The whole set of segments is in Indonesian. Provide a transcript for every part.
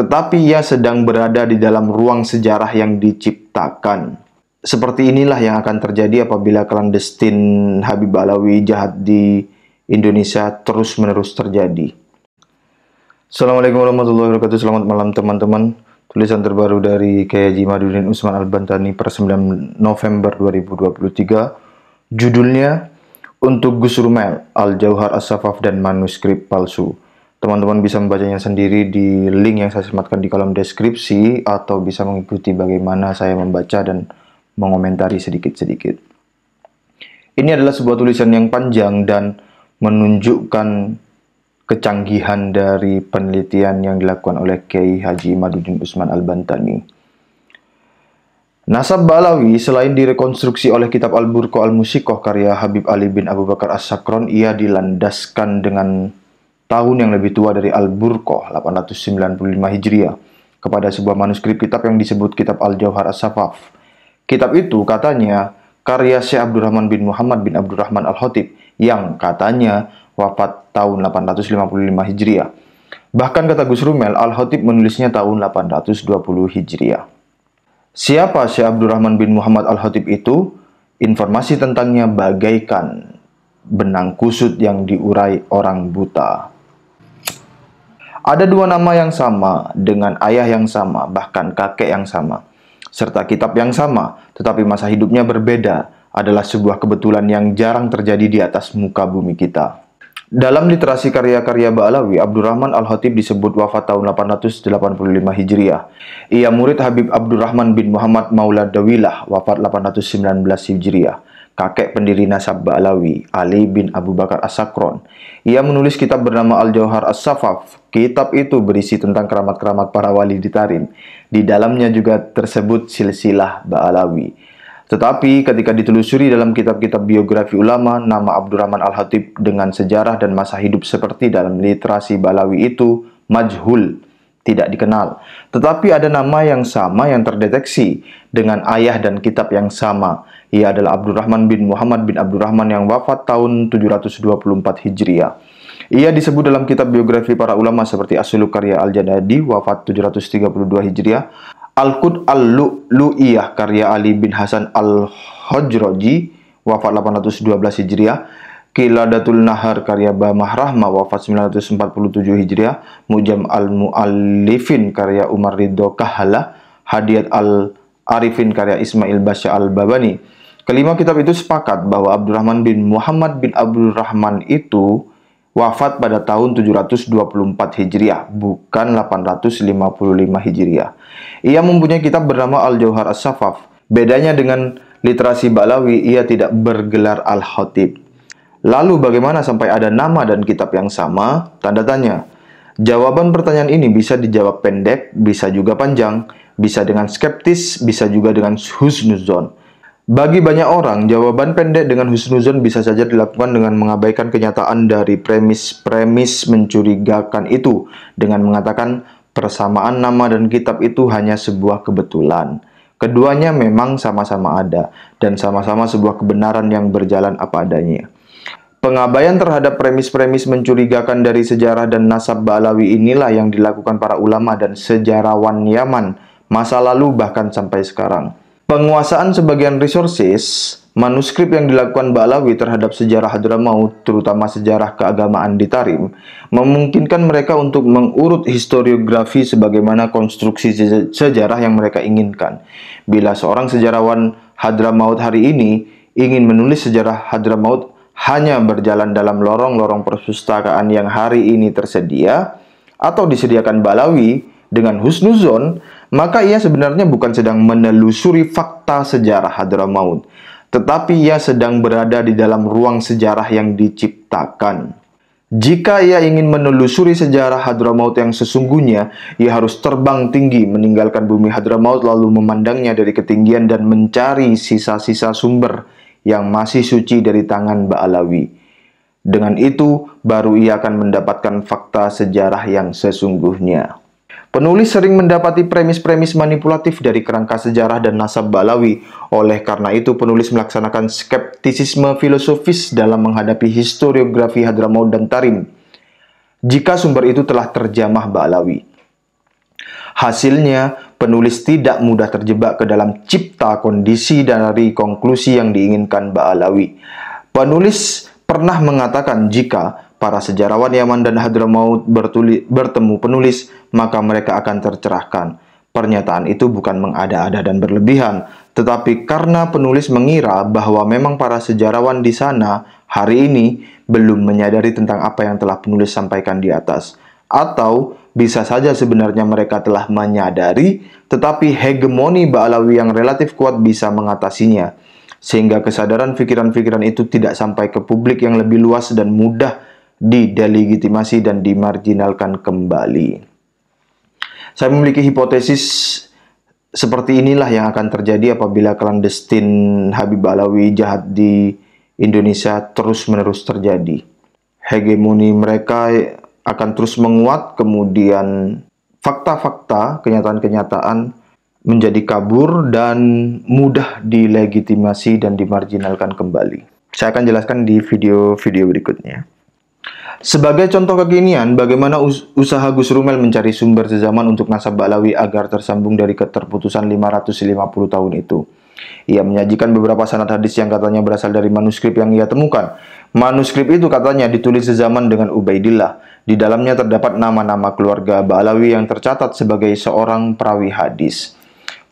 tetapi ia sedang berada di dalam ruang sejarah yang diciptakan. Seperti inilah yang akan terjadi apabila clandestine Habib Alawi jahat di Indonesia terus-menerus terjadi. Assalamualaikum warahmatullahi wabarakatuh. Selamat malam teman-teman. Tulisan terbaru dari Kiai Madudin Usman Al-Bantani per 9 November 2023. Judulnya Untuk Gus Rumel, Al-Jauhar As-Safaf dan Manuskrip Palsu. Teman-teman bisa membacanya sendiri di link yang saya sematkan di kolom deskripsi atau bisa mengikuti bagaimana saya membaca dan mengomentari sedikit-sedikit. Ini adalah sebuah tulisan yang panjang dan menunjukkan kecanggihan dari penelitian yang dilakukan oleh Kiai Haji Maduddin Usman Al-Bantani. Nasab Balawi selain direkonstruksi oleh kitab Al-Burqa Al-Musikoh karya Habib Ali bin Abu Bakar As-Sakron, ia dilandaskan dengan tahun yang lebih tua dari al burqah 895 Hijriah kepada sebuah manuskrip kitab yang disebut Kitab Al-Jauhar As-Safaf. Kitab itu katanya karya Syekh Abdurrahman bin Muhammad bin Abdurrahman al hotib yang katanya wafat tahun 855 Hijriah. Bahkan kata Gus Rumel, al hotib menulisnya tahun 820 Hijriah. Siapa Syekh Abdurrahman bin Muhammad al hotib itu? Informasi tentangnya bagaikan benang kusut yang diurai orang buta. Ada dua nama yang sama dengan ayah yang sama, bahkan kakek yang sama, serta kitab yang sama, tetapi masa hidupnya berbeda adalah sebuah kebetulan yang jarang terjadi di atas muka bumi kita. Dalam literasi karya-karya Ba'alawi, Abdurrahman al Hotib disebut wafat tahun 885 Hijriah. Ia murid Habib Abdurrahman bin Muhammad Maula Dawilah, wafat 819 Hijriah kakek pendiri nasab Ba'lawi, Ali bin Abu Bakar As-Sakron. Ia menulis kitab bernama Al-Jauhar As-Safaf. Kitab itu berisi tentang keramat-keramat para wali di Tarim. Di dalamnya juga tersebut silsilah Ba'lawi. Tetapi ketika ditelusuri dalam kitab-kitab biografi ulama, nama Abdurrahman Al-Hatib dengan sejarah dan masa hidup seperti dalam literasi Balawi itu majhul, tidak dikenal. Tetapi ada nama yang sama yang terdeteksi dengan ayah dan kitab yang sama, ia adalah Abdurrahman bin Muhammad bin Abdurrahman yang wafat tahun 724 Hijriah. Ia disebut dalam kitab biografi para ulama seperti Asulu karya Al-Janadi wafat 732 Hijriah, Al-Qud Al-Lu'iyah karya Ali bin Hasan al hajroji wafat 812 Hijriah, Kiladatul Nahar karya Bamah Rahma wafat 947 Hijriah, Mujam Al-Mu'allifin karya Umar Ridho Kahala, Hadiat Al-Arifin karya Ismail Basya Al-Babani, Kelima kitab itu sepakat bahwa Abdurrahman bin Muhammad bin Abdurrahman itu wafat pada tahun 724 Hijriah, bukan 855 Hijriah. Ia mempunyai kitab bernama Al-Jauhar As-Safaf. Bedanya dengan literasi Balawi, ia tidak bergelar Al-Khatib. Lalu bagaimana sampai ada nama dan kitab yang sama? Tanda tanya. Jawaban pertanyaan ini bisa dijawab pendek, bisa juga panjang, bisa dengan skeptis, bisa juga dengan husnuzon. Bagi banyak orang, jawaban pendek dengan husnuzon bisa saja dilakukan dengan mengabaikan kenyataan dari premis-premis mencurigakan itu dengan mengatakan persamaan nama dan kitab itu hanya sebuah kebetulan. Keduanya memang sama-sama ada dan sama-sama sebuah kebenaran yang berjalan apa adanya. Pengabaian terhadap premis-premis mencurigakan dari sejarah dan nasab Balawi inilah yang dilakukan para ulama dan sejarawan Yaman masa lalu bahkan sampai sekarang. Penguasaan sebagian resources, manuskrip yang dilakukan Ba'lawi terhadap sejarah Hadramaut, terutama sejarah keagamaan di Tarim, memungkinkan mereka untuk mengurut historiografi sebagaimana konstruksi sejarah yang mereka inginkan. Bila seorang sejarawan Hadramaut hari ini ingin menulis sejarah Hadramaut hanya berjalan dalam lorong-lorong perpustakaan yang hari ini tersedia, atau disediakan Balawi dengan husnuzon, maka ia sebenarnya bukan sedang menelusuri fakta sejarah Hadramaut, tetapi ia sedang berada di dalam ruang sejarah yang diciptakan. Jika ia ingin menelusuri sejarah Hadramaut yang sesungguhnya, ia harus terbang tinggi meninggalkan bumi Hadramaut lalu memandangnya dari ketinggian dan mencari sisa-sisa sumber yang masih suci dari tangan Ba'alawi. Dengan itu, baru ia akan mendapatkan fakta sejarah yang sesungguhnya. Penulis sering mendapati premis-premis manipulatif dari kerangka sejarah dan nasab Balawi. Oleh karena itu, penulis melaksanakan skeptisisme filosofis dalam menghadapi historiografi Hadramaut dan Tarim. Jika sumber itu telah terjamah Balawi. Hasilnya, penulis tidak mudah terjebak ke dalam cipta kondisi dari konklusi yang diinginkan Ba'alawi. Penulis pernah mengatakan jika para sejarawan Yaman dan Hadramaut bertuli, bertemu penulis, maka mereka akan tercerahkan. Pernyataan itu bukan mengada-ada dan berlebihan, tetapi karena penulis mengira bahwa memang para sejarawan di sana hari ini belum menyadari tentang apa yang telah penulis sampaikan di atas. Atau bisa saja sebenarnya mereka telah menyadari, tetapi hegemoni Ba'alawi yang relatif kuat bisa mengatasinya. Sehingga kesadaran pikiran-pikiran itu tidak sampai ke publik yang lebih luas dan mudah didelegitimasi dan dimarginalkan kembali. Saya memiliki hipotesis seperti inilah yang akan terjadi apabila clandestine Habib Alawi jahat di Indonesia terus-menerus terjadi. Hegemoni mereka akan terus menguat, kemudian fakta-fakta, kenyataan-kenyataan menjadi kabur dan mudah dilegitimasi dan dimarginalkan kembali. Saya akan jelaskan di video-video berikutnya. Sebagai contoh kekinian, bagaimana us usaha Gus Rumel mencari sumber sezaman untuk nasab Balawi agar tersambung dari keterputusan 550 tahun itu. Ia menyajikan beberapa sanad hadis yang katanya berasal dari manuskrip yang ia temukan. Manuskrip itu katanya ditulis sezaman dengan Ubaidillah. Di dalamnya terdapat nama-nama keluarga Balawi yang tercatat sebagai seorang perawi hadis.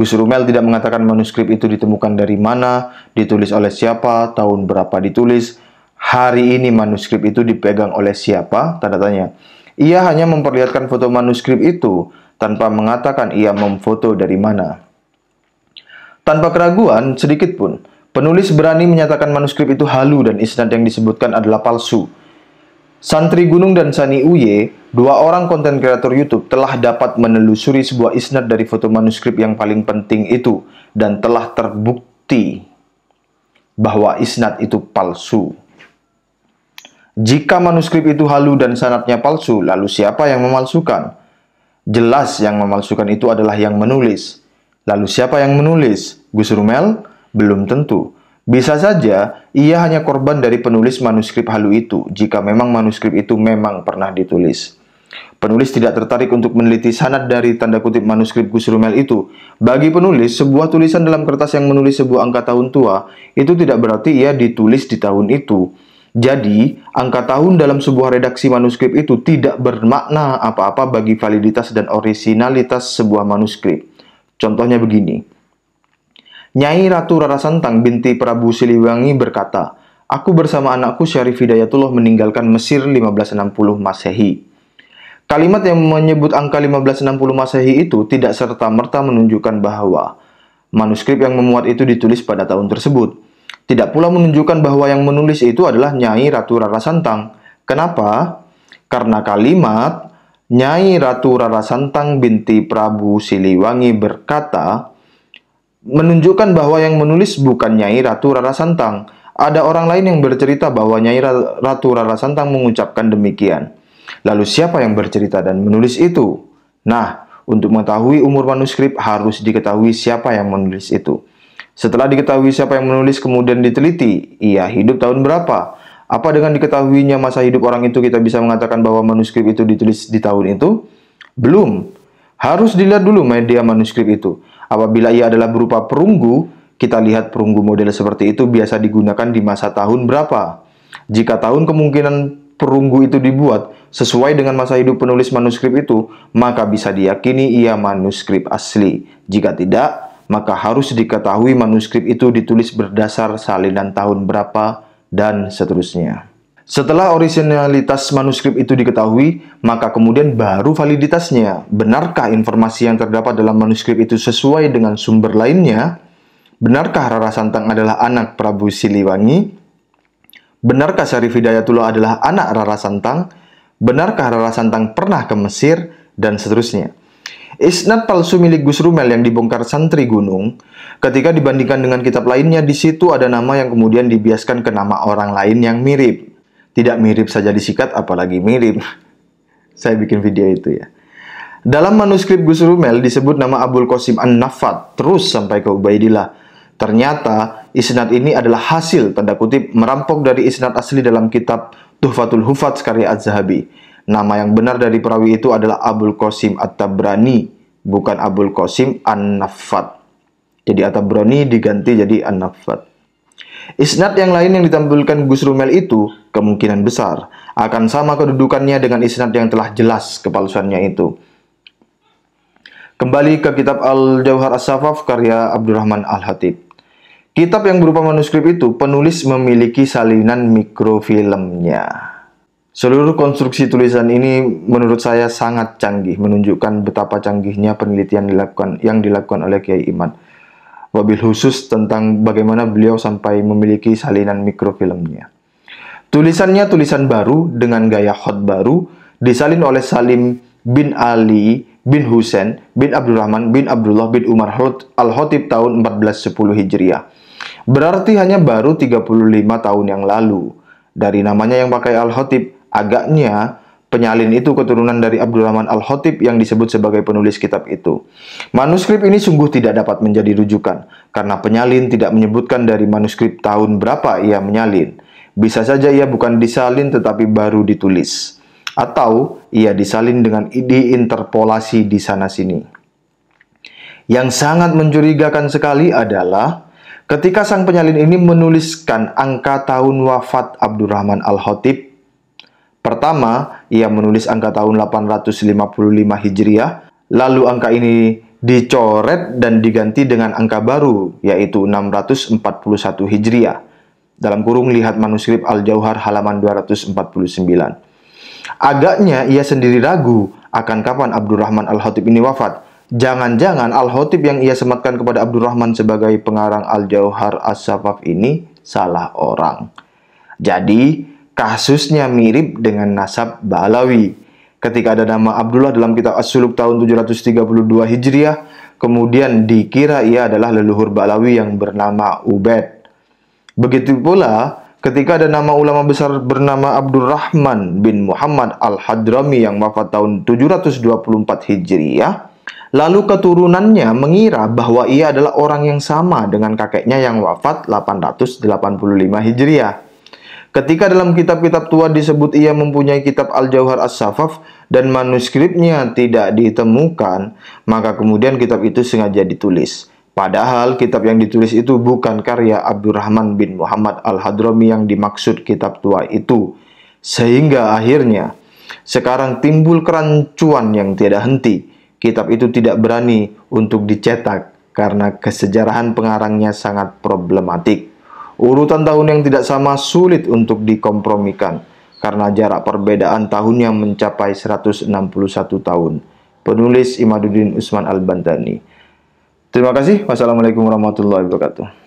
Gus Rumel tidak mengatakan manuskrip itu ditemukan dari mana, ditulis oleh siapa, tahun berapa ditulis, hari ini manuskrip itu dipegang oleh siapa? Tanda tanya. Ia hanya memperlihatkan foto manuskrip itu tanpa mengatakan ia memfoto dari mana. Tanpa keraguan sedikit pun, penulis berani menyatakan manuskrip itu halu dan isnad yang disebutkan adalah palsu. Santri Gunung dan Sani Uye, dua orang konten kreator YouTube, telah dapat menelusuri sebuah isnad dari foto manuskrip yang paling penting itu dan telah terbukti bahwa isnad itu palsu. Jika manuskrip itu halu dan sanatnya palsu, lalu siapa yang memalsukan? Jelas yang memalsukan itu adalah yang menulis. Lalu siapa yang menulis? Gus Rumel? Belum tentu. Bisa saja ia hanya korban dari penulis manuskrip halu itu, jika memang manuskrip itu memang pernah ditulis. Penulis tidak tertarik untuk meneliti sanat dari tanda kutip manuskrip Gus Rumel itu. Bagi penulis, sebuah tulisan dalam kertas yang menulis sebuah angka tahun tua, itu tidak berarti ia ditulis di tahun itu. Jadi, angka tahun dalam sebuah redaksi manuskrip itu tidak bermakna apa-apa bagi validitas dan orisinalitas sebuah manuskrip. Contohnya begini. Nyai Ratu Rara Santang binti Prabu Siliwangi berkata, Aku bersama anakku Syarif Hidayatullah meninggalkan Mesir 1560 Masehi. Kalimat yang menyebut angka 1560 Masehi itu tidak serta-merta menunjukkan bahwa manuskrip yang memuat itu ditulis pada tahun tersebut. Tidak pula menunjukkan bahwa yang menulis itu adalah Nyai Ratu Rara Santang. Kenapa? Karena kalimat Nyai Ratu Rara Santang binti Prabu Siliwangi berkata menunjukkan bahwa yang menulis bukan Nyai Ratu Rara Santang. Ada orang lain yang bercerita bahwa Nyai Ratu Rara Santang mengucapkan demikian. Lalu siapa yang bercerita dan menulis itu? Nah, untuk mengetahui umur manuskrip harus diketahui siapa yang menulis itu. Setelah diketahui siapa yang menulis kemudian diteliti, ia hidup tahun berapa? Apa dengan diketahuinya masa hidup orang itu kita bisa mengatakan bahwa manuskrip itu ditulis di tahun itu? Belum. Harus dilihat dulu media manuskrip itu. Apabila ia adalah berupa perunggu, kita lihat perunggu model seperti itu biasa digunakan di masa tahun berapa. Jika tahun kemungkinan perunggu itu dibuat sesuai dengan masa hidup penulis manuskrip itu, maka bisa diyakini ia manuskrip asli. Jika tidak, maka harus diketahui manuskrip itu ditulis berdasar salinan tahun berapa dan seterusnya. Setelah orisinalitas manuskrip itu diketahui, maka kemudian baru validitasnya. Benarkah informasi yang terdapat dalam manuskrip itu sesuai dengan sumber lainnya? Benarkah Rara Santang adalah anak Prabu Siliwangi? Benarkah Syarif Hidayatullah adalah anak Rara Santang? Benarkah Rara Santang pernah ke Mesir? Dan seterusnya. Isnad palsu milik Gus Rumel yang dibongkar santri gunung, ketika dibandingkan dengan kitab lainnya, di situ ada nama yang kemudian dibiaskan ke nama orang lain yang mirip. Tidak mirip saja disikat, apalagi mirip. Saya bikin video itu ya. Dalam manuskrip Gus Rumel disebut nama Abul Qasim An-Nafat terus sampai ke Ubaidillah. Ternyata isnad ini adalah hasil tanda kutip merampok dari isnad asli dalam kitab Tuhfatul Hufat karya Az-Zahabi. Nama yang benar dari perawi itu adalah Abul Qasim At-Tabrani, bukan Abul Qasim an Nafat. Jadi At-Tabrani diganti jadi an Nafat. Isnad yang lain yang ditampilkan Gus Rumel itu kemungkinan besar akan sama kedudukannya dengan isnad yang telah jelas kepalsuannya itu. Kembali ke kitab Al-Jauhar As-Safaf karya Abdurrahman Al-Hatib. Kitab yang berupa manuskrip itu penulis memiliki salinan mikrofilmnya. Seluruh konstruksi tulisan ini menurut saya sangat canggih, menunjukkan betapa canggihnya penelitian dilakukan yang dilakukan oleh Kiai Iman. Wabil khusus tentang bagaimana beliau sampai memiliki salinan mikrofilmnya. Tulisannya tulisan baru dengan gaya hot baru, disalin oleh Salim bin Ali bin Husain bin Abdurrahman bin Abdullah bin Umar al Hotib tahun 1410 Hijriah. Berarti hanya baru 35 tahun yang lalu. Dari namanya yang pakai al Hotib. Agaknya penyalin itu keturunan dari Abdurrahman al hotib yang disebut sebagai penulis kitab itu. Manuskrip ini sungguh tidak dapat menjadi rujukan, karena penyalin tidak menyebutkan dari manuskrip tahun berapa ia menyalin. Bisa saja ia bukan disalin tetapi baru ditulis. Atau ia disalin dengan ide interpolasi di sana-sini. Yang sangat mencurigakan sekali adalah ketika sang penyalin ini menuliskan angka tahun wafat Abdurrahman al hotib Pertama, ia menulis angka tahun 855 Hijriah, lalu angka ini dicoret dan diganti dengan angka baru, yaitu 641 Hijriah. Dalam kurung, lihat manuskrip Al-Jauhar halaman 249. Agaknya ia sendiri ragu akan kapan Abdurrahman al hotib ini wafat. Jangan-jangan al hotib yang ia sematkan kepada Abdurrahman sebagai pengarang Al-Jauhar As-Safaf ini salah orang. Jadi, kasusnya mirip dengan nasab Balawi. Ketika ada nama Abdullah dalam kitab As-Suluk tahun 732 Hijriah, kemudian dikira ia adalah leluhur Balawi yang bernama Ubed. Begitu pula ketika ada nama ulama besar bernama Abdurrahman bin Muhammad Al-Hadrami yang wafat tahun 724 Hijriah, Lalu keturunannya mengira bahwa ia adalah orang yang sama dengan kakeknya yang wafat 885 Hijriah. Ketika dalam kitab-kitab tua disebut ia mempunyai kitab Al-Jauhar As-Safaf dan manuskripnya tidak ditemukan, maka kemudian kitab itu sengaja ditulis. Padahal kitab yang ditulis itu bukan karya Abdurrahman bin Muhammad Al-Hadrami yang dimaksud kitab tua itu. Sehingga akhirnya, sekarang timbul kerancuan yang tidak henti. Kitab itu tidak berani untuk dicetak karena kesejarahan pengarangnya sangat problematik. Urutan tahun yang tidak sama sulit untuk dikompromikan karena jarak perbedaan tahun yang mencapai 161 tahun. Penulis Imaduddin Usman Al-Bantani. Terima kasih. Wassalamualaikum warahmatullahi wabarakatuh.